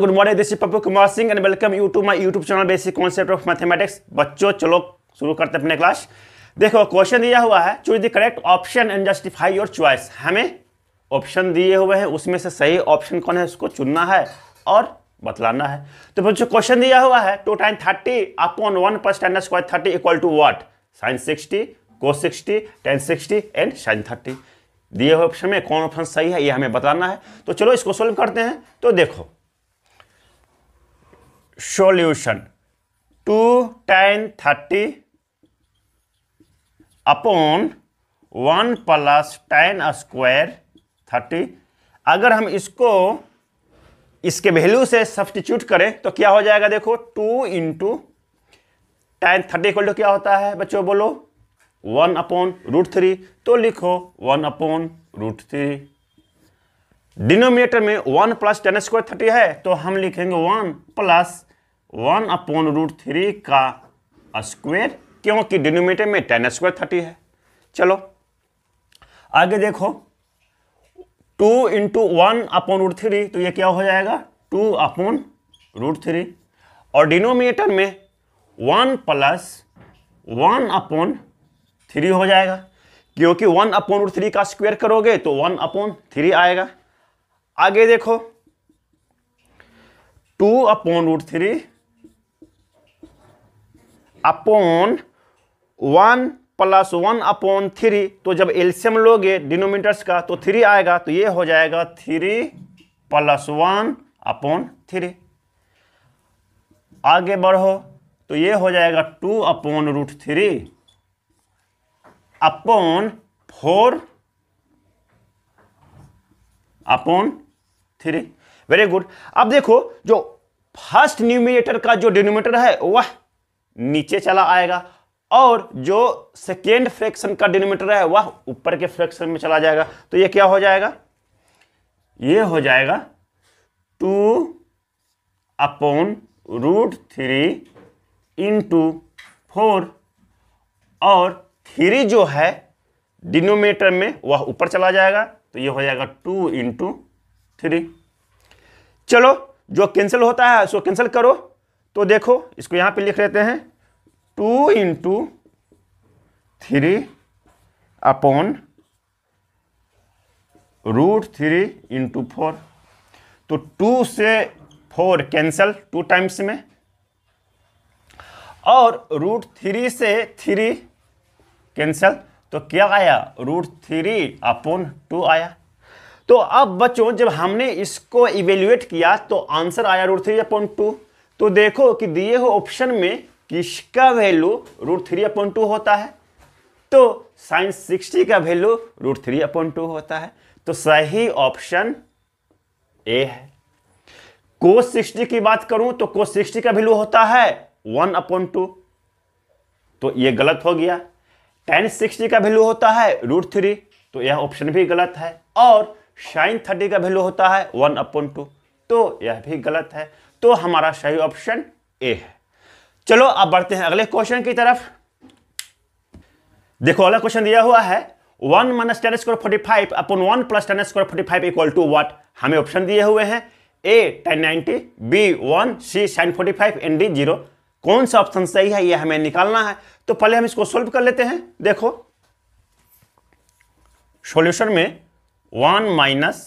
good morning this is Pappu Kumar Singh and welcome you to my YouTube channel basic concept of mathematics बच्चों चलो शुरू करते हैं अपने क्लास देखो क्वेश्चन दिया हुआ है choose the correct option and justify your choice हमें ऑप्शन दिए हुए हैं उसमें से सही ऑप्शन कौन है उसको चुनना है और बतलाना है तो बच्चों क्वेश्चन दिया हुआ है two time thirty upon one plus tan square thirty equal to what sine sixty cos sixty tan sixty and sine thirty दिए हुए ऑप्शन में कौन ऑप्शन सही है ये हमें बताना है तो चलो इसको सोल्व करते हैं तो देखो solution two tan thirty upon one plus tan square thirty अगर हम इसको इसके वैल्यू से सब्सटीट्यूट करें तो क्या हो जाएगा देखो two into tan thirty equal to क्या होता है बच्चों बोलो वन अपॉन रूट थ्री तो लिखो one upon root three denominator में one plus tan square thirty है तो हम लिखेंगे one plus one upon root three का स्क्वेयर क्योंकि डिनोमीटर में टेन स्क्वायर थर्टी है चलो आगे देखो two into one upon root three तो ये क्या हो जाएगा टू अपॉन रूट थ्री और डिनोमिनेटर में one plus one upon three हो जाएगा क्योंकि वन अपॉन रूट थ्री का स्क्वेयर करोगे तो वन अपॉन थ्री आएगा आगे देखो two upon root three upon one plus one upon three तो जब एल्सियम लोगे डिनोमीटर्स का तो थ्री आएगा तो ये हो जाएगा three plus one upon three आगे बढ़ो तो ये हो जाएगा two upon root three upon four upon three very good अब देखो जो फर्स्ट न्यूमिनेटर का जो डिनोमीटर है वह नीचे चला आएगा और जो सेकेंड फ्रैक्शन का डिनोमीटर है वह ऊपर के फ्रैक्शन में चला जाएगा तो ये क्या हो जाएगा ये हो जाएगा two upon root three into four और थ्री जो है डिनोमीटर में वह ऊपर चला जाएगा तो ये हो जाएगा टू इंटू थ्री चलो जो कैंसिल होता है उसको कैंसिल करो तो देखो इसको यहां पे लिख लेते हैं two into three upon root three into four तो टू से फोर कैंसल टू टाइम्स में और रूट थ्री से थ्री कैंसल तो क्या आया रूट थ्री अपॉन टू आया तो अब बच्चों जब हमने इसको इवेल्युएट किया तो आंसर आया रूट थ्री अपॉन टू तो देखो कि दिए हुए ऑप्शन में किसका value root three upon two होता है तो साइन सिक्सटी का value root three upon two होता है तो सही ऑप्शन ए है कोस सिक्सटी की बात करूं तो कोस सिक्सटी का वैल्यू होता है वन अपॉइंट टू तो ये गलत हो गया टेन सिक्सटी का वैल्यू होता है रूट थ्री तो यह ऑप्शन भी गलत है और साइन थर्टी का वैल्यू होता है वन अपॉइंट टू तो यह भी गलत है तो हमारा सही ऑप्शन ए है चलो अब बढ़ते हैं अगले क्वेश्चन की तरफ देखो अगला क्वेश्चन दिया हुआ है one minus tan square forty five upon one plus tan square forty five equal to what हमें ऑप्शन दिए हुए हैं A tan ninety B one C sine forty five and D zero कौन सा ऑप्शन सही है ये हमें निकालना है तो पहले हम इसको सोल्व कर लेते हैं देखो सोल्यूशन में one minus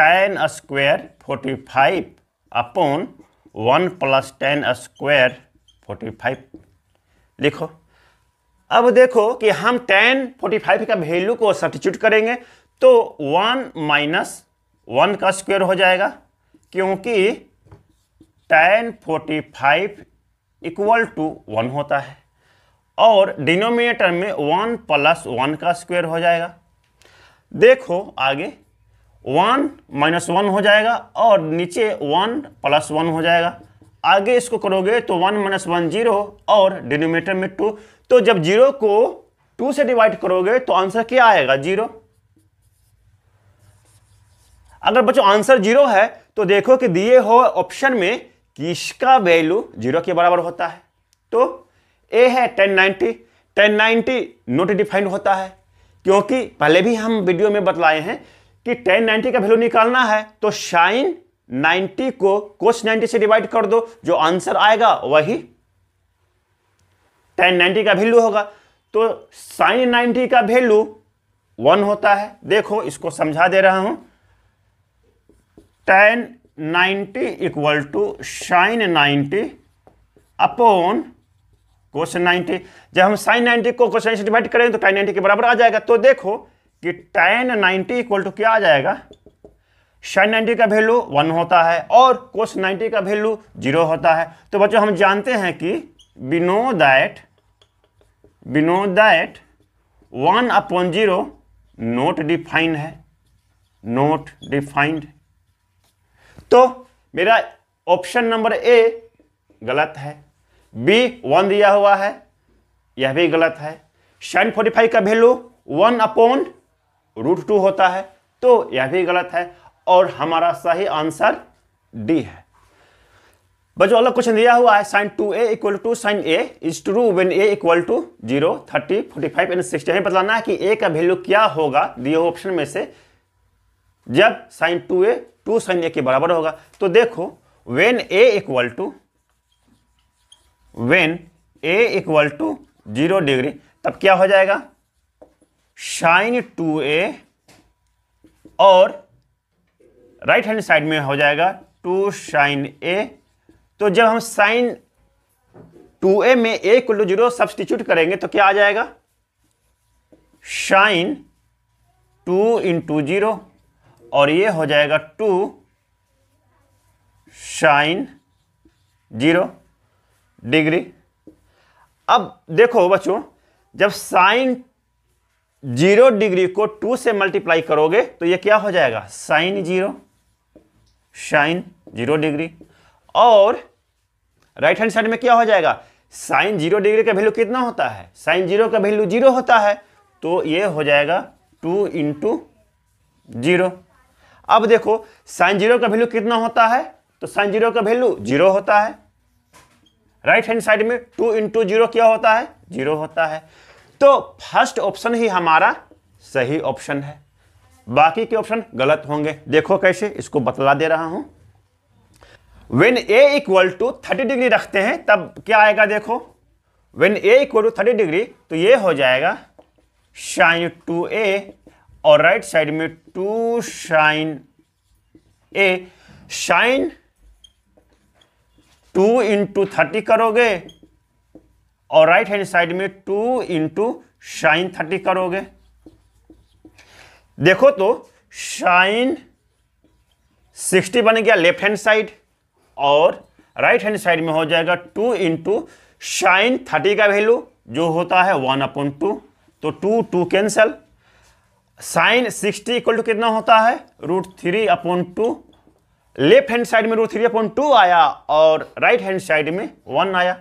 tan square forty five upon one plus tan square forty five लिखो अब देखो कि हम टेन फोर्टी फाइव का वैल्यू को सब्सिट्यूट करेंगे तो वन माइनस वन का स्क्वायर हो जाएगा क्योंकि tan forty five equal to one होता है और डिनोमिनेटर में वन प्लस वन का स्क्वायर हो जाएगा देखो आगे वन माइनस वन हो जाएगा और नीचे वन प्लस वन हो जाएगा आगे इसको करोगे तो वन माइनस वन जीरो और डिनोमीटर में टू तो जब जीरो को टू से डिवाइड करोगे तो आंसर क्या आएगा जीरो अगर बच्चों आंसर जीरो है तो देखो कि दिए हो ऑप्शन में किसका वैल्यू जीरो के बराबर होता है तो ए है tan ninety tan ninety not defined होता है क्योंकि पहले भी हम वीडियो में बतलाए हैं कि टेन नाइनटी का वैल्यू निकालना है तो साइन 90 को कोस 90 से डिवाइड कर दो जो आंसर आएगा वही टेन 90 का वैल्यू होगा तो साइन 90 का वैल्यू वन होता है देखो इसको समझा दे रहा हूं tan 90 equal to sine 90 upon question 90 जब हम साइन 90 को क्वेश्चन से डिवाइड करेंगे तो टेन 90 के बराबर आ जाएगा तो देखो कि टेन 90 इक्वल टू क्या आ जाएगा शाइन नाइन्टी का वैल्यू वन होता है और कोस नाइन्टी का वैल्यू जीरो होता है तो बच्चों हम जानते हैं कि we know that we know that one upon zero not defined है नोट डिफाइंड तो मेरा ऑप्शन नंबर ए गलत है बी वन दिया हुआ है यह भी गलत है शाइन फोर्टी फाइव का value one upon root two होता है तो यह भी गलत है और हमारा सही आंसर डी है बच्चों अगला क्वेश्चन दिया हुआ है sine two A equal to sine A is true when A equal to zero thirty forty five and sixty हमें बताना है कि ए का वैल्यू क्या होगा दिए ऑप्शन में से जब sine two A two sine A के बराबर होगा तो देखो when A equal to when A equal to zero degree तब क्या हो जाएगा साइन टू ए और राइट हैंड साइड में हो जाएगा टू साइन ए तो जब हम साइन टू ए में ए कुल्लू जीरो सब्सटीट्यूट करेंगे तो क्या आ जाएगा साइन टू इंटू जीरो और ये हो जाएगा टू साइन जीरो डिग्री अब देखो बच्चों जब साइन जीरो डिग्री को टू से मल्टीप्लाई करोगे तो ये क्या हो जाएगा sine zero sine zero degree और राइट हैंड साइड में क्या हो जाएगा साइन जीरो डिग्री का वैल्यू कितना होता है साइन जीरो का वैल्यू जीरो होता है तो ये हो जाएगा टू इंटू जीरो अब देखो साइन जीरो का वैल्यू कितना होता है तो साइन जीरो का वैल्यू जीरो होता है राइट हैंड साइड में टू इंटू जीरो क्या होता है जीरो होता है तो फर्स्ट ऑप्शन ही हमारा सही ऑप्शन है बाकी के ऑप्शन गलत होंगे देखो कैसे इसको बतला दे रहा हूं when A equal to thirty degree रखते हैं तब क्या आएगा देखो when A equal to thirty degree तो ये हो जाएगा शाइन टू ए और राइट साइड में two sine A sine two into thirty करोगे और राइट हैंड साइड में टू इंटू शाइन थर्टी करोगे देखो तो साइन सिक्सटी बन गया लेफ्ट हैंड साइड और राइट हैंड साइड में हो जाएगा टू इंटू साइन थर्टी का वैल्यू जो होता है वन अपॉन टू तो two two cancel sine sixty equal to कितना होता है root three upon two left hand side में रूट थ्री अपॉन टू आया और राइट हैंड साइड में वन आया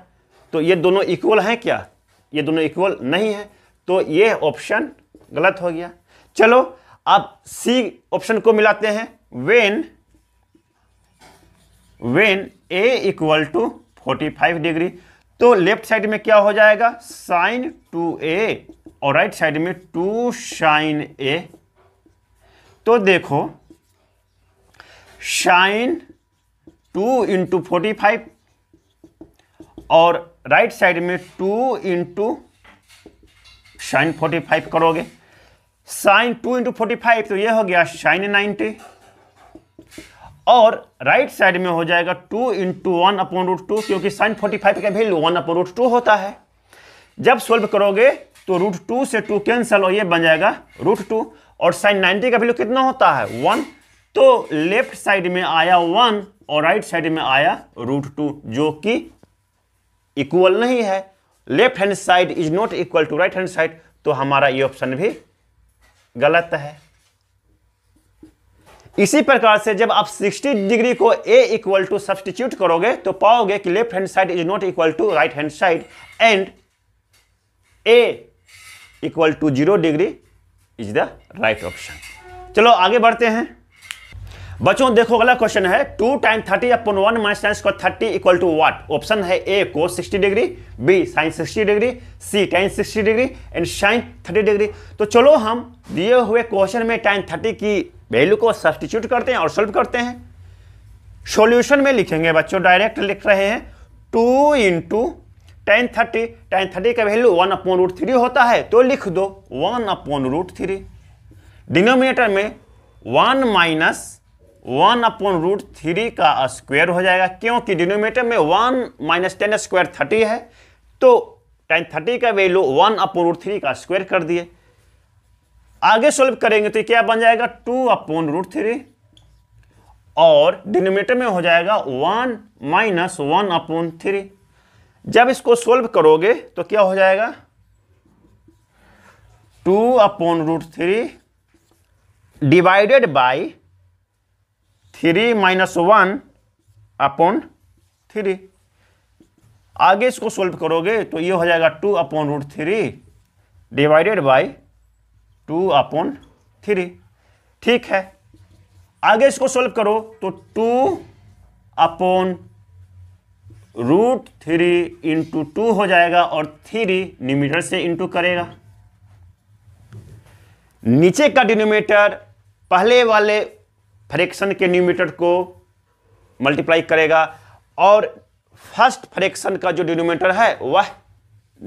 तो ये दोनों इक्वल हैं क्या ये दोनों इक्वल नहीं है तो ये ऑप्शन गलत हो गया चलो आप सी ऑप्शन को मिलाते हैं when when A equal to forty five degree तो लेफ्ट साइड में क्या हो जाएगा साइन टू ए और राइट साइड में टू साइन ए तो देखो sine two into forty five और राइट साइड में two into sine forty five करोगे sine two into forty five तो ये हो गया साइन नाइनटी और राइट साइड में हो जाएगा two into one upon root two क्योंकि साइन फोर्टी फाइव का value one upon root two होता है जब सोल्व करोगे तो रूट टू से टू कैंसिल और ये बन जाएगा रूट टू और साइन नाइनटी का वैल्यू कितना होता है वन तो लेफ्ट साइड में आया वन और राइट साइड में आया रूट टू जो कि इक्वल नहीं है left hand side is not equal to right hand side तो हमारा ये ऑप्शन भी गलत है इसी प्रकार से जब आप 60 डिग्री को ए इक्वल टू सब्सटीट्यूट करोगे तो पाओगे कि left hand side is not equal to right hand side and A equal to zero degree is the right option चलो आगे बढ़ते हैं बच्चों देखो अगला क्वेश्चन है two time thirty upon one minus sine square thirty equal to what option है A cos sixty degree B sine sixty degree C tan sixty degree and sine thirty degree तो चलो हम दिए हुए क्वेश्चन में टाइन thirty की value को सब्सटीट्यूट करते हैं और सोल्व करते हैं सोल्यूशन में लिखेंगे बच्चों डायरेक्ट लिख रहे हैं two into tan thirty tan thirty का value one upon root three होता है तो लिख दो one upon root three denominator में one minus one upon root three का स्क्वायर हो जाएगा क्योंकि डिनोमीटर में one minus tan square thirty है तो टेन थर्टी का value one upon root three का स्क्वायर कर दिए आगे सॉल्व करेंगे तो क्या बन जाएगा टू अपॉन रूट थ्री और डिनोमीटर में हो जाएगा one minus one upon three जब इसको सोल्व करोगे तो क्या हो जाएगा two upon root three divided by three minus one upon three आगे इसको सोल्व करोगे तो ये हो जाएगा two upon root three divided by two upon three ठीक है आगे इसको सोल्व करो तो two upon root three into two हो जाएगा और थ्री निमीटर से इंटू करेगा नीचे का डिनोमीटर पहले वाले फ्रैक्शन के न्यूमीटर को मल्टीप्लाई करेगा और फर्स्ट फ्रैक्शन का जो डिनोमीटर है वह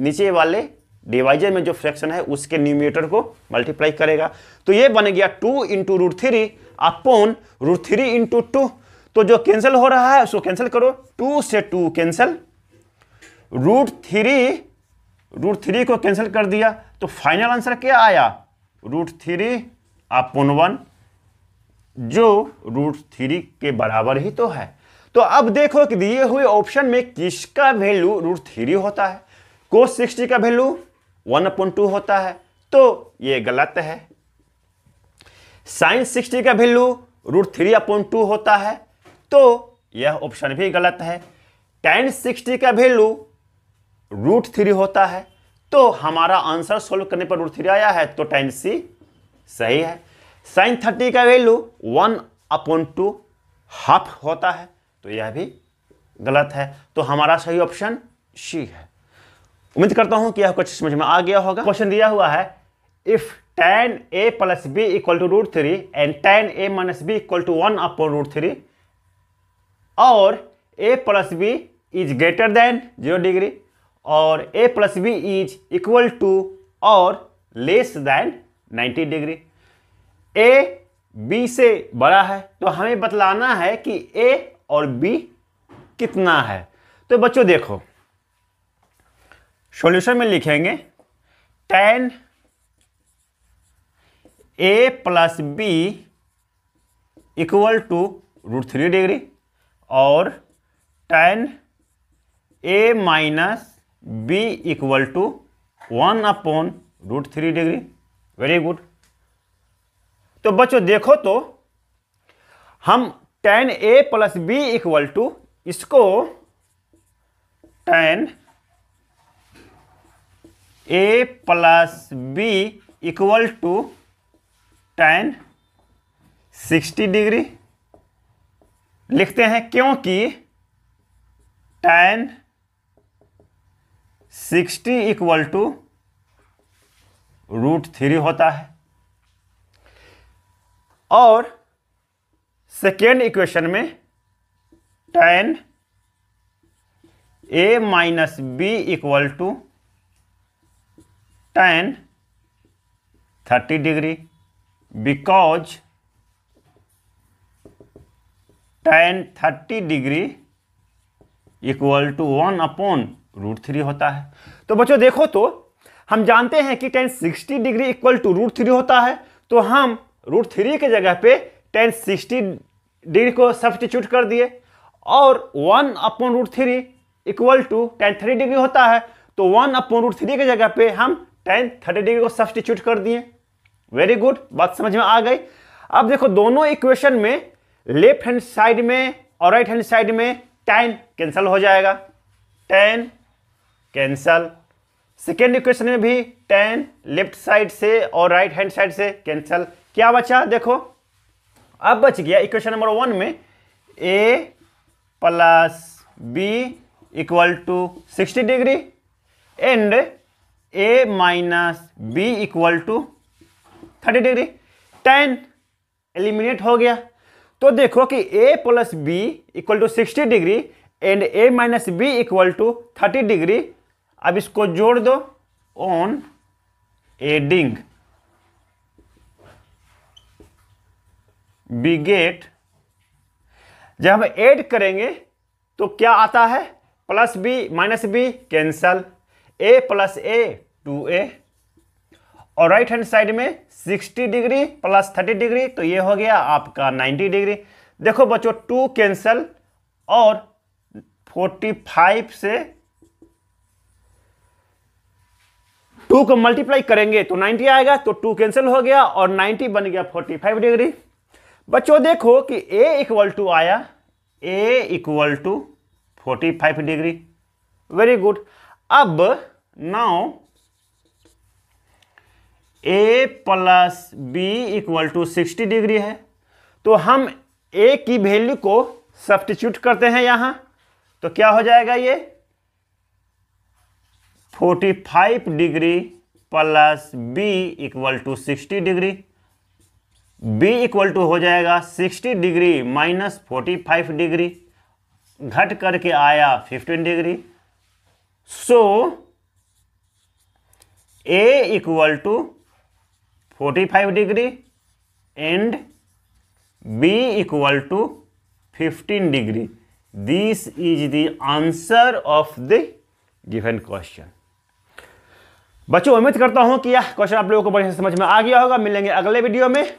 नीचे वाले डिवाइजर में जो फ्रैक्शन है उसके न्यूमीटर को मल्टीप्लाई करेगा तो ये बन गया two into root three upon root three into two तो जो कैंसिल हो रहा है उसको कैंसिल करो टू से two cancel root three root three को कैंसिल कर दिया तो फाइनल आंसर क्या आया रूट थ्री अपोन वन जो रूट थ्री के बराबर ही तो है तो अब देखो कि दिए हुए ऑप्शन में किसका वैल्यू रूट थ्री होता है कोस सिक्सटी का वैल्यू वन अपॉइंट टू होता है तो ये गलत है साइंस सिक्सटी का value root three upon two होता है तो यह ऑप्शन भी गलत है टेन सिक्सटी का वैल्यू रूट थ्री होता है तो हमारा आंसर सोल्व करने पर रूट थ्री आया है तो टेन सी सही है साइन थर्टी का value one upon two half होता है तो यह भी गलत है तो हमारा सही ऑप्शन सी है उम्मीद करता हूं कि यह क्वेश्चन समझ में आ गया होगा क्वेश्चन दिया हुआ है if tan A plus B equal to root three and tan A minus B equal to one upon root three और A plus B is greater than zero degree और A plus B is equal to और less than ninety degree A B से बड़ा है तो हमें बतलाना है कि ए और बी कितना है तो बच्चों देखो सॉल्यूशन में लिखेंगे tan A plus B equal to root three degree और tan A minus B equal to one upon root three degree very good तो बच्चों देखो तो हम tan A plus B equal to इसको tan A plus B equal to tan sixty degree लिखते हैं क्योंकि tan sixty equal to root three होता है और सेकेंड इक्वेशन में tan A minus B equal to tan thirty degree because tan thirty degree equal to one upon root three होता है तो बच्चों देखो तो हम जानते हैं कि tan sixty degree equal to root three होता है तो हम रूट थ्री के जगह पे टेन सिक्सटी डिग्री को सब्सटीट्यूट कर दिए और one upon root three equal to tan thirty degree होता है तो वन अपॉन रूट थ्री के जगह पे हम टेन थर्टी डिग्री को सब्सटीट्यूट कर दिए वेरी गुड बात समझ में आ गई अब देखो दोनों इक्वेशन में लेफ्ट हैंड साइड में और राइट हैंड साइड में टेन कैंसिल हो जाएगा टेन कैंसल सेकेंड इक्वेशन में भी टेन लेफ्ट साइड से और राइट हैंड साइड से कैंसिल क्या बचा देखो अब बच गया इक्वेशन नंबर वन में A plus B equal to sixty degree and A minus B equal to thirty degree tan eliminate हो गया तो देखो कि A plus B equal to sixty degree and A minus B equal to thirty degree अब इसको जोड़ दो on adding बिगेट जब हम ऐड करेंगे तो क्या आता है plus B minus B cancel A plus A two A और राइट हैंड साइड में 60 डिग्री प्लस 30 डिग्री तो ये हो गया आपका 90 डिग्री देखो बच्चों टू कैंसल और 45 से टू को मल्टीप्लाई करेंगे तो 90 आएगा तो टू कैंसिल हो गया और 90 बन गया 45 डिग्री बच्चों देखो कि ए इक्वल टू आया A equal to forty five degree very good अब now A plus B equal to sixty degree है तो हम ए की वैल्यू को सब्सटीट्यूट करते हैं यहां तो क्या हो जाएगा ये 45 degree plus B equal to sixty degree B equal to हो जाएगा sixty degree minus forty five degree घट करके आया fifteen degree so A equal to forty five degree and B equal to fifteen degree this is the answer of the given question बच्चों उम्मीद करता हूं कि यह क्वेश्चन आप लोगों को बढ़िया समझ में आ गया होगा मिलेंगे अगले वीडियो में